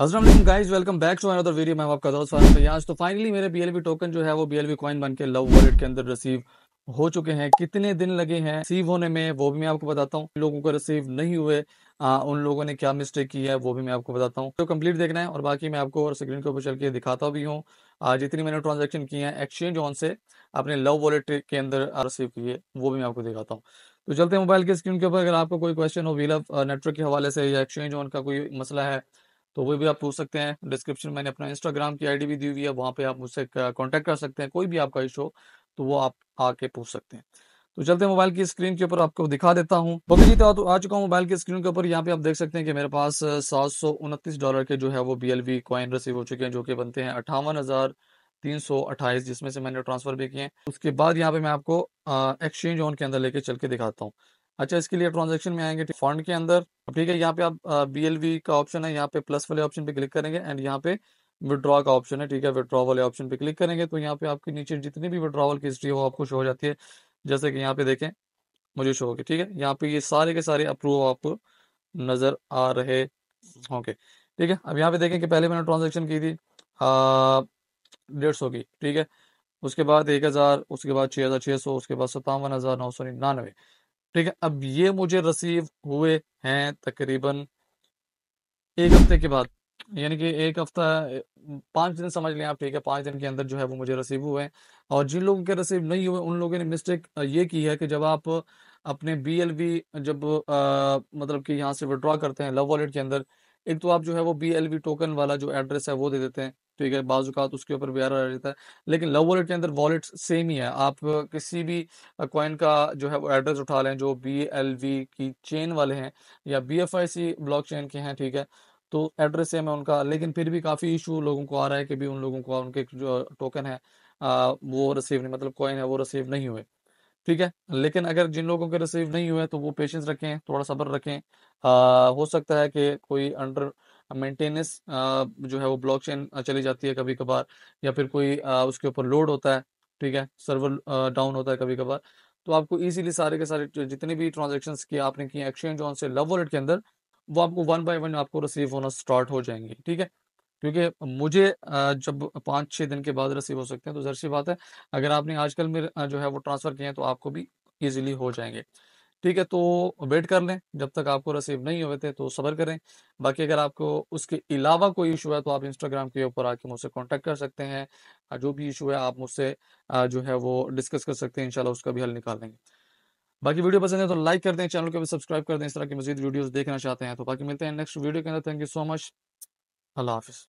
Aslam guys welcome back to another video मैं आपका दोस्त आज तो फाइनली मेरे बीएलबी टोकन जो है वो बीएलबी कॉइन बन के लव वॉलेट के अंदर रिसीव हो चुके हैं कितने दिन लगे हैं रिसीव होने में वो भी मैं आपको बताता हूँ लोगों को रिसीव नहीं हुए आ, उन लोगों ने क्या मिस्टेक की है वो भी मैं आपको बताता हूँ तो कंप्लीट देखना है और बाकी मैं आपको और स्क्रीन के ऊपर चल के दिखाता भी हूँ जितनी मैंने ट्रांजेक्शन की है एक्सचेंज ऑन से अपने लव वॉलेट के अंदर रिसीव किए वो भी मैं आपको दिखाता हूँ तो चलते मोबाइल के स्क्रीन के ऊपर अगर आपको कोई क्वेश्चन हो वीलव नेटवर्क के हवाले से या एक्सचेंज ऑन का कोई मसला है तो वो भी आप पूछ सकते हैं डिस्क्रिप्शन मैंने अपना इंस्टाग्राम की आईडी भी दी हुई है वहाँ पे आप मुझसे कॉन्टेक्ट कर सकते हैं कोई भी आपका इशू तो वो आप आके पूछ सकते हैं तो चलते हैं मोबाइल की स्क्रीन के ऊपर आपको दिखा देता हूँ ओके जी तो आ चुका हूँ मोबाइल की स्क्रीन के ऊपर यहाँ पे आप देख सकते हैं कि मेरे पास सात डॉलर के जो है वो B L V coin receive हो चुके हैं जो कि बनते हैं अठावन तीन सौ अट्ठाईस जिसमें से मैंने ट्रांसफर भी किए हैं उसके बाद यहाँ पे मैं आपको एक्सचेंज ऑन के अंदर लेके चल के दिखाता हूँ अच्छा इसके लिए ट्रांजेक्शन में आएंगे फंड के अंदर ठीक है यहाँ पे आप बी का ऑप्शन है यहाँ पे प्लस वाले ऑप्शन पे क्लिक करेंगे एंड यहाँ पे विड्रॉ का ऑप्शन है ठीक है विड्रॉ वाले ऑप्शन पे क्लिक करेंगे तो यहाँ पे आपके नीचे जितनी भी विड्रॉवल की हिस्ट्री है वो आपको शो हो जाती है जैसे कि यहाँ पे देखें मुझे शो होगी ठीक है यहाँ पे ये सारे के सारे अप्रूव आपको नजर आ रहे होंगे ठीक है अब यहाँ पे देखें कि पहले मैंने ट्रांजेक्शन की थी डेढ़ सौ की ठीक है उसके बाद एक हज़ार उसके बाद छह हज़ार सौ उसके बाद सत्तावन हज़ार नौ सौ निन्यानवे ठीक है अब ये मुझे रिसीव हुए हैं तकरीबन एक हफ्ते के बाद यानी कि एक हफ्ता पांच दिन समझ लें आप ठीक है पांच दिन के अंदर जो है वो मुझे रिसीव हुए हैं और जिन लोगों के रिसीव नहीं हुए उन लोगों ने मिस्टेक ये की है कि जब आप अपने बी जब आ, मतलब कि यहाँ से विड्रॉ करते हैं लव वॉलेट के अंदर एक तो आप जो है वो बी टोकन वाला जो एड्रेस है वो दे देते हैं ठीक है बाजूकात उसके ऊपर बिहार रह जाता है लेकिन लव वॉलेट के अंदर वॉलेट सेम ही है आप किसी भी कॉइन का जो है वो एड्रेस उठा लें जो बी एल वी की चेन वाले हैं या B F I C blockchain के हैं ठीक है तो एड्रेस सेम है उनका लेकिन फिर भी काफ़ी इशू लोगों को आ रहा है कि भी उन लोगों को उनके जो टोकन है आ, वो रिसीव नहीं मतलब कॉइन है वो रिसीव नहीं हुए ठीक है लेकिन अगर जिन लोगों के रिसीव नहीं हुए तो वो पेशेंस रखें थोड़ा सब्र रखें आ, हो सकता है कि कोई अंडर मेंटेनेंस जो है वो ब्लॉक चेन चली जाती है कभी कभार या फिर कोई आ, उसके ऊपर लोड होता है ठीक है सर्वर डाउन होता है कभी कभार तो आपको इजीली सारे के सारे जितने भी ट्रांजेक्शन की आपने की एक्सचेंज ऑन से लव वॉलेट के अंदर वो आपको वन बाय वन आपको रिसीव होना स्टार्ट हो जाएंगे ठीक है क्योंकि मुझे जब पाँच छः दिन के बाद रसीव हो सकते हैं तो जर सी बात है अगर आपने आजकल में जो है वो ट्रांसफ़र किए हैं तो आपको भी ईजिली हो जाएंगे ठीक है तो वेट कर लें जब तक आपको रसीव नहीं हुए थे तो सब्र करें बाकी अगर आपको उसके अलावा कोई इशू है तो आप इंस्टाग्राम के ऊपर आके मुझसे कांटेक्ट कर सकते हैं जो भी इशू है आप मुझसे जो है वो डिस्कस कर सकते हैं इंशाल्लाह उसका भी हल निकाल देंगे बाकी वीडियो पसंद है तो लाइक कर दें चैनल को भी सब्सक्राइब कर दें इस तरह की मजीद वीडियोस देखना चाहते हैं तो बाकी मिलते हैं नेक्स्ट वीडियो के अंदर थैंक यू सो मच अल्लाह हाफिज़